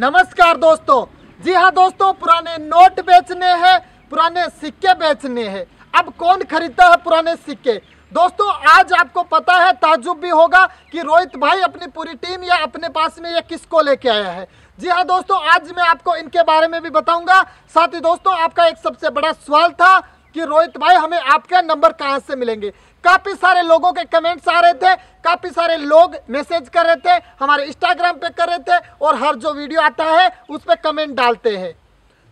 नमस्कार दोस्तों जी हाँ दोस्तों पुराने नोट बेचने हैं पुराने सिक्के बेचने हैं अब कौन खरीदता है पुराने सिक्के दोस्तों आज आपको पता है ताजुब भी होगा कि रोहित भाई अपनी पूरी टीम या अपने पास में ये किसको लेके आया है जी हाँ दोस्तों आज मैं आपको इनके बारे में भी बताऊंगा साथ ही दोस्तों आपका एक सबसे बड़ा सवाल था कि रोहित भाई हमें आपके नंबर कहाँ से मिलेंगे काफी सारे लोगों के कमेंट्स आ रहे थे काफी सारे लोग मैसेज कर रहे थे हमारे इंस्टाग्राम पे कर रहे थे और हर जो वीडियो आता है उस पर कमेंट डालते हैं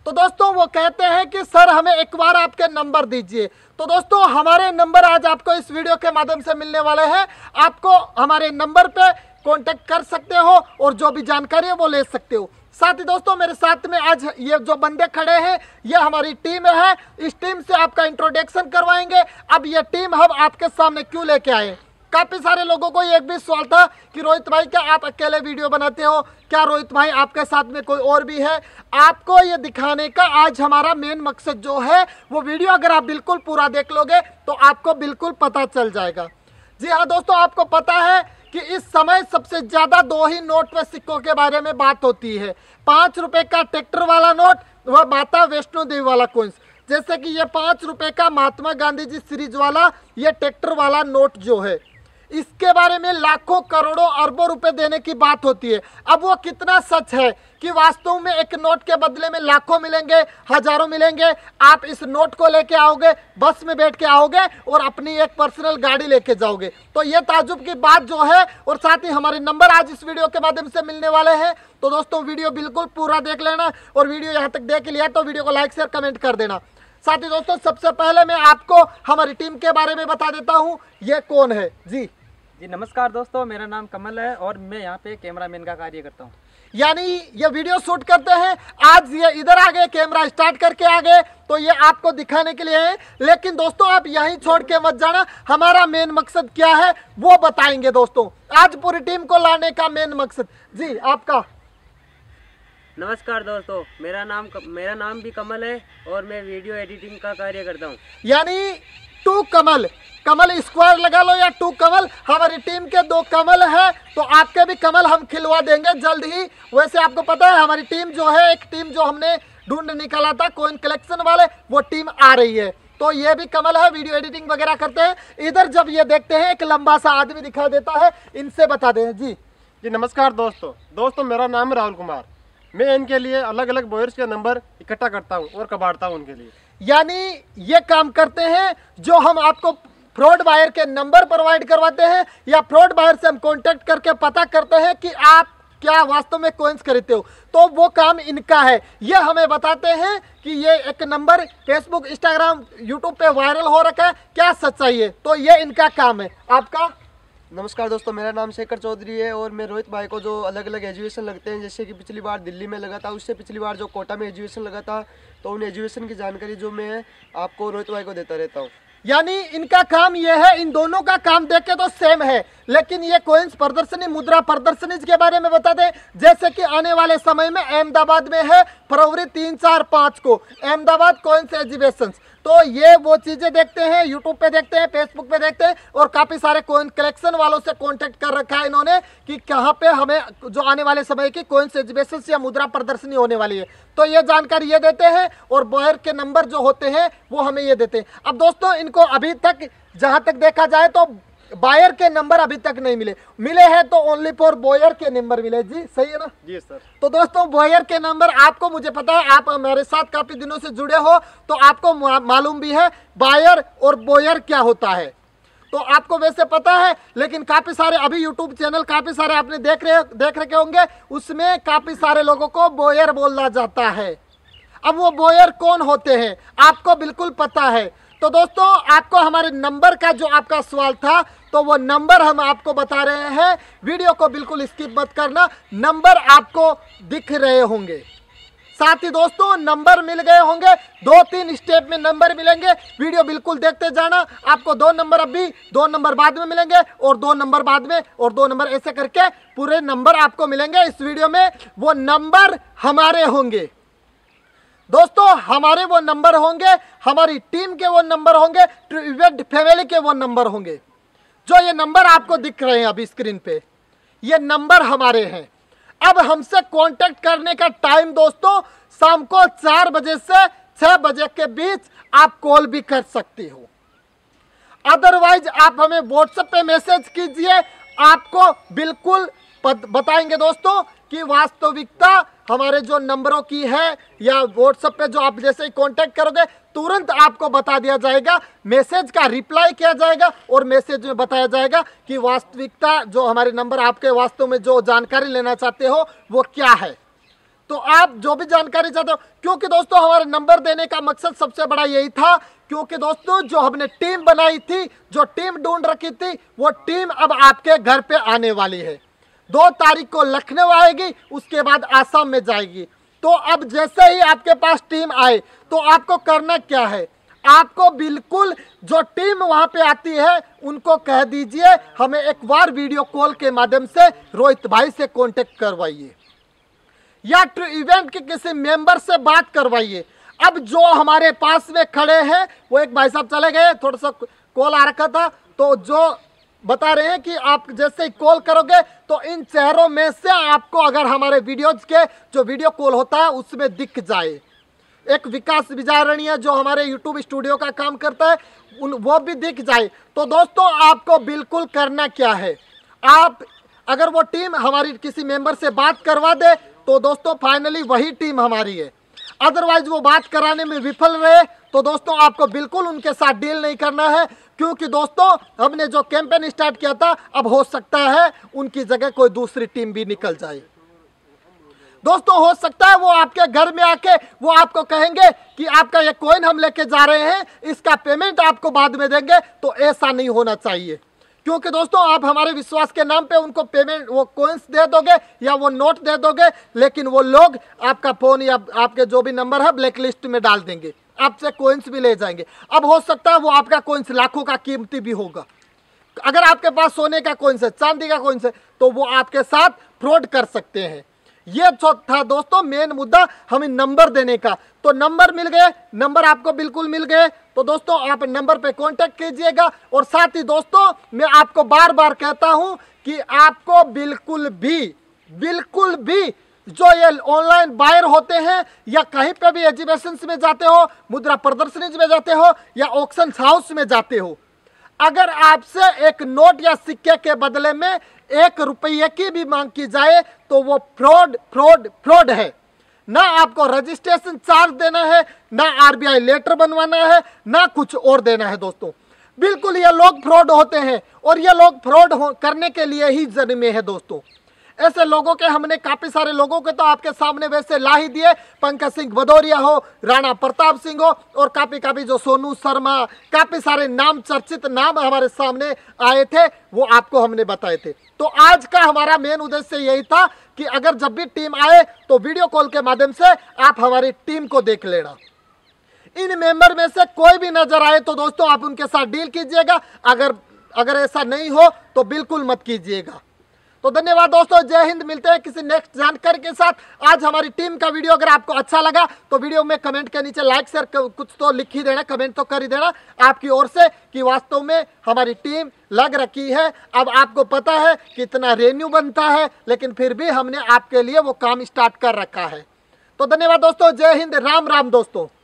तो दोस्तों वो कहते हैं कि सर हमें एक बार आपके नंबर दीजिए तो दोस्तों हमारे नंबर आज आपको इस वीडियो के माध्यम से मिलने वाले हैं आपको हमारे नंबर पे कांटेक्ट कर सकते हो और जो भी जानकारी है वो ले सकते हो साथ ही दोस्तों मेरे साथ में आज ये जो बंदे खड़े हैं ये हमारी टीम है इस टीम से आपका इंट्रोडक्शन करवाएंगे अब ये टीम हम आपके सामने क्यों लेके आए काफ़ी सारे लोगों को एक भी सवाल था कि रोहित भाई क्या आप अकेले वीडियो बनाते हो क्या रोहित भाई आपके साथ में कोई और भी है आपको ये दिखाने का आज हमारा मेन मकसद जो है वो वीडियो अगर आप बिल्कुल पूरा देख लोगे तो आपको बिल्कुल पता चल जाएगा जी हाँ दोस्तों आपको पता है कि इस समय सबसे ज़्यादा दो ही नोट व सिक्कों के बारे में बात होती है पांच रुपए का ट्रैक्टर वाला नोट व माता वैष्णो देवी वाला कोइंस जैसे कि ये पांच रुपए का महात्मा गांधी जी सीरीज वाला ये ट्रैक्टर वाला नोट जो है इसके बारे में लाखों करोड़ों अरबों रुपए देने की बात होती है अब वो कितना सच है कि वास्तव में एक नोट के बदले में लाखों मिलेंगे हजारों मिलेंगे आप इस नोट को लेके आओगे बस में बैठ के आओगे और अपनी एक पर्सनल गाड़ी लेके जाओगे तो ये ताजुब की बात जो है और साथ ही हमारे नंबर आज इस वीडियो के माध्यम से मिलने वाले हैं तो दोस्तों वीडियो बिल्कुल पूरा देख लेना और वीडियो यहाँ तक देख लिया तो वीडियो को लाइक शेयर कमेंट कर देना साथ ही दोस्तों सबसे पहले मैं आपको हमारी टीम के बारे में बता देता हूँ ये कौन है जी जी नमस्कार दोस्तों मेरा नाम कमल है और मैं यहाँ पे कैमरा मैन का कार्य करता हूँ यानी ये वीडियो शूट करते हैं आज ये इधर आ गए कैमरा स्टार्ट करके आ गए तो ये आपको दिखाने के लिए है लेकिन दोस्तों आप यहीं छोड़ के मत जाना हमारा मेन मकसद क्या है वो बताएंगे दोस्तों आज पूरी टीम को लाने का मेन मकसद जी आपका नमस्कार दोस्तों मेरा नाम मेरा नाम भी कमल है और मैं वीडियो एडिटिंग का कार्य करता हूँ यानी टू कमल कमल स्क्वायर लगा लो या टू कमल हमारी टीम के दो कमल है तो आपके भी कमल हम खिलवा देंगे जल्द ही वैसे आपको पता है हमारी टीम जो है एक टीम जो हमने ढूंढ निकाला था कोइन कलेक्शन वाले वो टीम आ रही है तो ये भी कमल है वीडियो एडिटिंग वगैरह करते हैं इधर जब ये देखते हैं एक लंबा सा आदमी दिखाई देता है इनसे बता दें जी जी नमस्कार दोस्तों दोस्तों मेरा नाम राहुल कुमार मैं इनके लिए अलग अलग बॉयर्स के नंबर इकट्ठा करता हूँ और कबाड़ता हूँ उनके लिए यानी ये काम करते हैं जो हम आपको फ्रॉड बायर के नंबर प्रोवाइड करवाते हैं या फ्रॉड बायर से हम कॉन्टेक्ट करके पता करते हैं कि आप क्या वास्तव में कोइंस खरीदते हो तो वो काम इनका है ये हमें बताते हैं कि ये एक नंबर फेसबुक इंस्टाग्राम यूट्यूब पे वायरल हो रखा है क्या सच्चाई है तो ये इनका काम है आपका नमस्कार दोस्तों मेरा नाम शेखर चौधरी है और मैं रोहित भाई को जो अलग अलग एजुकेशन लगते हैं जैसे कि पिछली बार दिल्ली में लगा था उससे पिछली बार जो कोटा में एजुकेशन लगा था तो उन एजुकेशन की जानकारी जो मैं आपको रोहित भाई को देता रहता हूँ यानी इनका काम यह है इन दोनों का काम देखे तो सेम है लेकिन ये कोइंस प्रदर्शनी मुद्रा प्रदर्शनी के बारे में बता दें जैसे कि आने वाले समय में अहमदाबाद में है फरवरी तीन चार पाँच को अहमदाबाद कोइंस एजुकेशन तो ये वो चीजें देखते हैं यूट्यूब पे देखते हैं फेसबुक पे देखते हैं और काफी सारे कोइन कलेक्शन वालों से कॉन्टेक्ट कर रखा है इन्होंने कि कहाँ पे हमें जो आने वाले समय की कोइन एग्जिबिशन या मुद्रा प्रदर्शनी होने वाली है तो ये जानकारी ये देते हैं और बॉयर के नंबर जो होते हैं वो हमें ये देते हैं अब दोस्तों इनको अभी तक जहाँ तक देखा जाए तो बायर के नंबर अभी तक नहीं मिले मिले हैं तो ओनली फॉर बॉयर के नंबर मिले जी सही है ना जी सर तो दोस्तों बॉयर के नंबर आपको मुझे पता है आप हमारे साथ काफी दिनों से जुड़े हो तो आपको मालूम भी है बायर और बॉयर क्या होता है तो आपको वैसे पता है लेकिन काफी सारे अभी यूट्यूब चैनल काफी सारे आपने देख रहे देख रखे होंगे उसमें काफी सारे लोगों को बोयर बोला जाता है अब वो बोयर कौन होते हैं आपको बिल्कुल पता है तो दोस्तों आपको हमारे नंबर का जो आपका सवाल था तो वो नंबर हम आपको बता रहे हैं वीडियो को बिल्कुल स्किप मत करना नंबर आपको दिख रहे होंगे साथ ही दोस्तों नंबर मिल गए होंगे दो तीन स्टेप में नंबर मिलेंगे वीडियो बिल्कुल देखते जाना आपको दो नंबर अभी दो नंबर बाद में मिलेंगे और दो नंबर बाद में और दो नंबर ऐसे करके पूरे नंबर आपको मिलेंगे इस वीडियो में वो नंबर हमारे होंगे दोस्तों हमारे वो नंबर होंगे हमारी टीम के वो नंबर होंगे ट्रिवेट फैमिली के वो नंबर होंगे जो ये नंबर आपको दिख रहे हैं अभी स्क्रीन पे ये नंबर हमारे हैं अब हमसे कांटेक्ट करने का टाइम दोस्तों शाम को चार बजे से छह बजे के बीच आप कॉल भी कर सकती हो अदरवाइज आप हमें व्हाट्सएप पे मैसेज कीजिए आपको बिल्कुल बताएंगे दोस्तों कि वास्तविकता हमारे जो नंबरों की है या व्हाट्सएप पे जो आप जैसे ही कांटेक्ट करोगे तुरंत आपको बता दिया जाएगा मैसेज का रिप्लाई किया जाएगा और मैसेज में बताया जाएगा कि वास्तविकता जो हमारे नंबर आपके वास्तव में जो जानकारी लेना चाहते हो वो क्या है तो आप जो भी जानकारी चाहते हो क्योंकि दोस्तों हमारे नंबर देने का मकसद सबसे बड़ा यही था क्योंकि दोस्तों जो हमने टीम बनाई थी जो टीम ढूंढ रखी थी वो टीम अब आपके घर पे आने वाली है दो तारीख को लखनऊ आएगी उसके बाद आसाम में जाएगी तो अब जैसे ही आपके पास टीम आए तो आपको करना क्या है आपको बिल्कुल जो टीम वहां पे आती है उनको कह दीजिए हमें एक बार वीडियो कॉल के माध्यम से रोहित भाई से कांटेक्ट करवाइए या इवेंट के किसी मेंबर से बात करवाइए अब जो हमारे पास में खड़े हैं वो एक भाई साहब चले गए थोड़ा सा कॉल आ रखा था तो जो बता रहे हैं कि आप जैसे ही कॉल करोगे तो इन चेहरों में से आपको अगर हमारे वीडियोज के जो वीडियो कॉल होता है उसमें दिख जाए एक विकास विजारणीय जो हमारे YouTube स्टूडियो का काम करता है उन वो भी दिख जाए तो दोस्तों आपको बिल्कुल करना क्या है आप अगर वो टीम हमारी किसी मेंबर से बात करवा दे तो दोस्तों फाइनली वही टीम हमारी है अदरवाइज वो बात कराने में विफल रहे तो दोस्तों आपको बिल्कुल उनके साथ डील नहीं करना है क्योंकि दोस्तों हमने जो कैंपेन स्टार्ट किया था अब हो सकता है उनकी जगह कोई दूसरी टीम भी निकल जाए दोस्तों हो सकता है वो आपके घर में आके वो आपको कहेंगे कि आपका ये कॉइन हम लेके जा रहे हैं इसका पेमेंट आपको बाद में देंगे तो ऐसा नहीं होना चाहिए क्योंकि दोस्तों आप हमारे विश्वास के नाम पे उनको पेमेंट वो कोइंस दे दोगे या वो नोट दे दोगे लेकिन वो लोग आपका फ़ोन या आपके जो भी नंबर है ब्लैक लिस्ट में डाल देंगे आपसे कोइंस भी ले जाएंगे अब हो सकता है वो आपका कोइंस लाखों का कीमती भी होगा अगर आपके पास सोने का कोइंस है चांदी का कोइंस है तो वो आपके साथ फ्रॉड कर सकते हैं ये था दोस्तों मेन मुद्दा हमें नंबर देने का तो नंबर मिल गए नंबर आपको बिल्कुल मिल गए तो दोस्तों आप नंबर पे कांटेक्ट कीजिएगा और साथ ही दोस्तों मैं आपको बार बार कहता हूं कि आपको बिल्कुल भी बिल्कुल भी जो ये ऑनलाइन बायर होते हैं या कहीं पे भी एग्जीबिशन में जाते हो मुद्रा प्रदर्शनी में जाते हो या ऑक्शन हाउस में जाते हो अगर आपसे एक नोट या सिक्के के बदले में एक रुपये की भी मांग की जाए तो वो फ्रॉड फ्रॉड फ्रॉड है ना आपको रजिस्ट्रेशन चार्ज देना है ना आरबीआई लेटर बनवाना है ना कुछ और देना है दोस्तों बिल्कुल ये लोग फ्रॉड होते हैं और ये लोग फ्रॉड करने के लिए ही जन्मे हैं दोस्तों ऐसे लोगों के हमने काफी सारे लोगों के तो आपके सामने वैसे ला ही दिए पंकज सिंह भदौरिया हो राणा प्रताप सिंह हो और काफी काफी जो सोनू शर्मा काफी सारे नाम चर्चित नाम हमारे सामने आए थे वो आपको हमने बताए थे तो आज का हमारा मेन उद्देश्य यही था कि अगर जब भी टीम आए तो वीडियो कॉल के माध्यम से आप हमारी टीम को देख लेना इन मेंबर में से कोई भी नजर आए तो दोस्तों आप उनके साथ डील कीजिएगा अगर अगर ऐसा नहीं हो तो बिल्कुल मत कीजिएगा तो धन्यवाद दोस्तों जय हिंद मिलते हैं किसी नेक्स्ट जानकारी के साथ आज हमारी टीम का वीडियो अगर आपको अच्छा लगा तो वीडियो में कमेंट के नीचे लाइक शेयर कुछ तो लिख ही देना कमेंट तो कर ही देना आपकी ओर से कि वास्तव में हमारी टीम लग रखी है अब आपको पता है कि इतना रेन्यू बनता है लेकिन फिर भी हमने आपके लिए वो काम स्टार्ट कर रखा है तो धन्यवाद दोस्तों जय हिंद राम राम दोस्तों